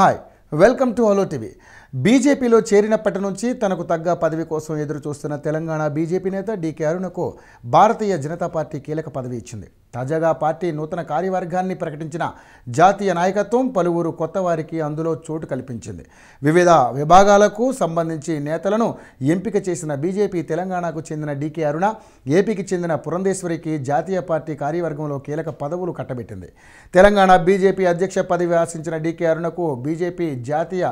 Hi, welcome to Holo TV. బీజేపీలో చేరినప్పటి నుంచి తనకు తగ్గ పదవి కోసం ఎదురు చూస్తున్న తెలంగాణ బీజేపీ నేత డీకే అరుణకు భారతీయ జనతా పార్టీ కీలక పదవి ఇచ్చింది తాజాగా పార్టీ నూతన కార్యవర్గాన్ని ప్రకటించిన జాతీయ నాయకత్వం పలువురు కొత్త వారికి అందులో చోటు కల్పించింది వివిధ విభాగాలకు సంబంధించి నేతలను ఎంపిక చేసిన బీజేపీ తెలంగాణకు చెందిన డీకే అరుణ ఏపీకి చెందిన పురంధేశ్వరికి జాతీయ పార్టీ కార్యవర్గంలో కీలక పదవులు కట్టబెట్టింది తెలంగాణ బీజేపీ అధ్యక్ష పదవి ఆశించిన డీకే అరుణకు బీజేపీ జాతీయ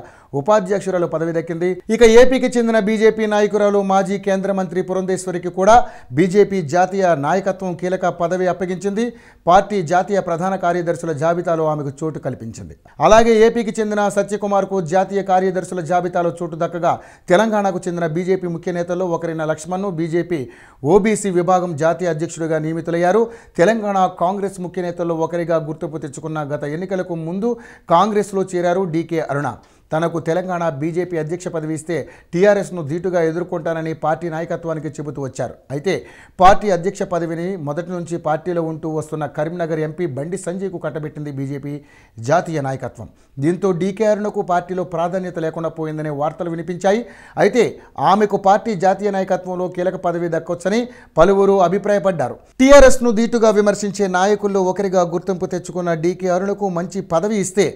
ఉపాధ్యక్ష అధ్యక్షురాలు పదవి దక్కింది ఇక ఏపీకి చెందిన బీజేపీ నాయకురాలు మాజీ కేంద్ర మంత్రి పురంధేశ్వరికి కూడా బీజేపీ జాతీయ నాయకత్వం కీలక పదవి అప్పగించింది పార్టీ జాతీయ ప్రధాన కార్యదర్శుల జాబితాలో ఆమెకు చోటు కల్పించింది అలాగే ఏపీకి చెందిన సత్యకుమార్కు జాతీయ కార్యదర్శుల జాబితాలో చోటు దక్కగా తెలంగాణకు చెందిన బీజేపీ ముఖ్య నేతల్లో ఒకరైన లక్ష్మణ్ బీజేపీ ఓబీసీ విభాగం జాతీయ అధ్యక్షుడిగా నియమితులయ్యారు తెలంగాణ కాంగ్రెస్ ముఖ్య నేతల్లో ఒకరిగా గుర్తింపు తెచ్చుకున్న గత ఎన్నికలకు ముందు కాంగ్రెస్లో చేరారు డీకే అరుణ తనకు తెలంగాణ బీజేపీ అధ్యక్ష పదవి ఇస్తే టీఆర్ఎస్ను ధీటుగా ఎదుర్కొంటానని పార్టీ నాయకత్వానికి చెబుతూ వచ్చారు అయితే పార్టీ అధ్యక్ష పదవిని మొదటి నుంచి పార్టీలో ఉంటూ వస్తున్న కరీంనగర్ ఎంపీ బండి సంజయ్కు కట్టబెట్టింది బీజేపీ జాతీయ నాయకత్వం దీంతో డీకేఆర్నకు పార్టీలో ప్రాధాన్యత లేకుండా పోయిందనే వార్తలు వినిపించాయి అయితే ఆమెకు పార్టీ జాతీయ నాయకత్వంలో కీలక పదవి దక్కొచ్చని పలువురు అభిప్రాయపడ్డారు టీఆర్ఎస్ను ధీటుగా విమర్శించే నాయకుల్లో ఒకరిగా గుర్తింపు తెచ్చుకున్న డీకే అరుణకు మంచి పదవి ఇస్తే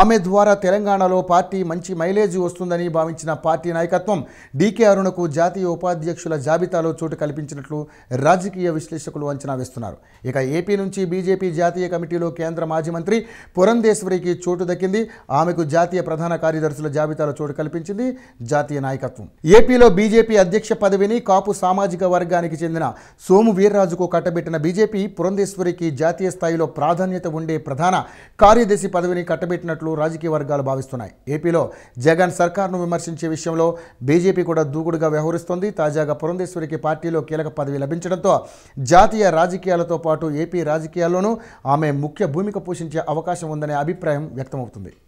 ఆమె ద్వారా తెలంగాణలో పార్టీ పార్టీ మంచి మైలేజ్ వస్తుందని భావించిన పార్టీ నాయకత్వం డీకే అరుణకు జాతీయ ఉపాధ్యక్షుల జాబితాలో చోటు కల్పించినట్లు రాజకీయ విశ్లేషకులు అంచనా వేస్తున్నారు ఇక ఏపీ నుంచి బీజేపీ జాతీయ కమిటీలో కేంద్ర మాజీ మంత్రి పురంధేశ్వరికి చోటు దక్కింది ఆమెకు జాతీయ ప్రధాన కార్యదర్శుల జాబితాలో చోటు కల్పించింది జాతీయ నాయకత్వం ఏపీలో బీజేపీ అధ్యక్ష పదవిని కాపు సామాజిక వర్గానికి చెందిన సోము వీర్రాజుకు కట్టబెట్టిన బీజేపీ పురంధేశ్వరికి జాతీయ స్థాయిలో ప్రాధాన్యత ఉండే ప్రధాన కార్యదర్శి పదవిని కట్టబెట్టినట్లు రాజకీయ వర్గాలు భావిస్తున్నాయి ఏపీ టీడీపీలో జగన్ సర్కార్ను విమర్శించే విషయంలో బీజేపీ కూడా దూకుడుగా వ్యవహరిస్తోంది తాజాగా పురంధేశ్వరికి పార్టీలో కీలక పదవి లభించడంతో జాతీయ రాజకీయాలతో పాటు ఏపీ రాజకీయాల్లోనూ ఆమె ముఖ్య భూమిక పోషించే అవకాశం ఉందనే అభిప్రాయం వ్యక్తమవుతుంది